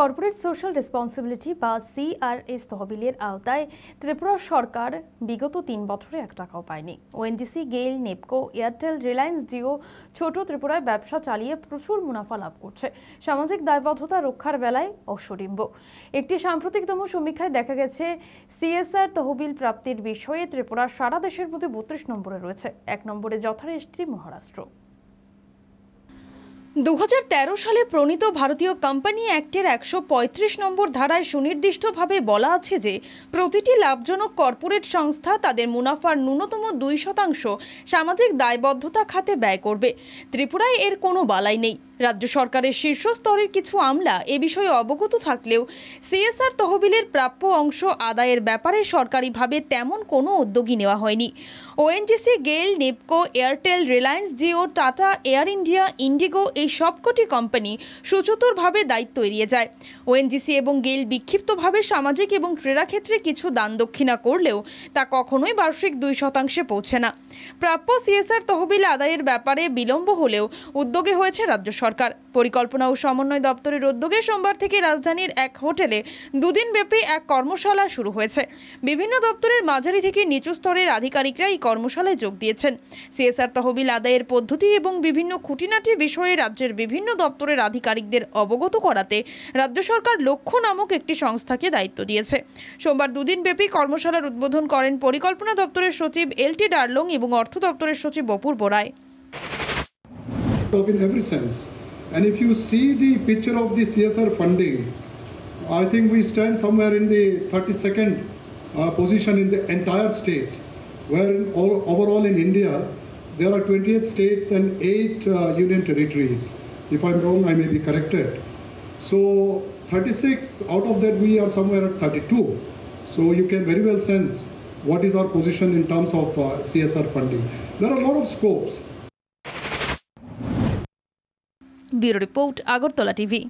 Corporate social responsibility বা CRS তহবিলের আওতায় ত্রিপুরা সরকার বিগত তিন বছরে এক টাকাও পায়নি ONGC GAIL NEEPCO Airtel Reliance Jio ছোট ত্রিপুরায় ব্যবসা চালিয়ে প্রচুর মুনাফা লাভ করছে সামাজিক দায়বদ্ধতা রক্ষার বেলায় অসরিম্ব একটি সাম্প্রতিকতম সমীক্ষায় দেখা গেছে সিএসআর তহবিল প্রাপ্তির বিষয়ে ত্রিপুরা সারা দেশের মধ্যে বত্রিশ নম্বরে রয়েছে এক নম্বরে যথারেষ্টি মহারাষ্ট্র দু সালে প্রণীত ভারতীয় কোম্পানি অ্যাক্টের একশো নম্বর ধারায় সুনির্দিষ্টভাবে বলা আছে যে প্রতিটি লাভজনক কর্পোরেট সংস্থা তাদের মুনাফার ন্যূনতম দুই শতাংশ সামাজিক দায়বদ্ধতা খাতে ব্যয় করবে ত্রিপুরায় এর কোনো বালাই নেই রাজ্য সরকারের শীর্ষ স্তরের কিছু আমলা এ বিষয়ে অবগত থাকলেও সিএসআর তহবিলের প্রাপ্য অংশ আদায়ের ব্যাপারে সরকারিভাবে তেমন কোনো উদ্যোগী নেওয়া হয়নি ONGC GAIL NEEPCO Airtel Reliance Jio Tata Air India IndiGo এই সবকটি কোম্পানি সুচতুরভাবে দায়িত্ব এড়িয়ে যায় ওএনজিসি এবং গেল বিক্ষিপ্তভাবে সামাজিক এবং ক্রীড়াক্ষেত্রে কিছু দান দক্ষিণা করলেও তা কখনোই বার্ষিক দুই শতাংশে পৌঁছে না প্রাপ্য সিএসআর তহবিল আদায়ের ব্যাপারে বিলম্ব হলেও উদ্যোগে হয়েছে রাজ্য সরকার সরকার পরিকল্পনা ও সমন্বয় দপ্তরের উদ্যোগে সোমবার থেকে রাজধানীর এক হোটেলে দুদিন ব্যাপী এক কর্মশালা শুরু হয়েছে বিভিন্ন দপ্তরের মাঝারি থেকে নিচু স্তরের আধিকারিকরা এই কর্মশালায় যোগ দিয়েছেন সিএসআর তহবিল আদায়ের পদ্ধতি এবং বিভিন্ন খুঁটিনাটি বিষয়ে রাজ্যের বিভিন্ন দপ্তরের আধিকারিকদের অবগত করাতে রাজ্য সরকার লক্ষ্য নামক একটি সংস্থাকে দায়িত্ব দিয়েছে সোমবার দুদিন ব্যাপী কর্মশালার উদ্বোধন করেন পরিকল্পনা দপ্তরের সচিব এল টি ডার্লং এবং অর্থ দপ্তরের সচিব Apurba Roy in every sense. And if you see the picture of the CSR funding, I think we stand somewhere in the 32nd uh, position in the entire states, where in all, overall in India, there are 28 states and 8 uh, union territories. If I'm wrong, I may be corrected. So 36, out of that we are somewhere at 32. So you can very well sense what is our position in terms of uh, CSR funding. There are a lot of scopes. Bureau report Agartala TV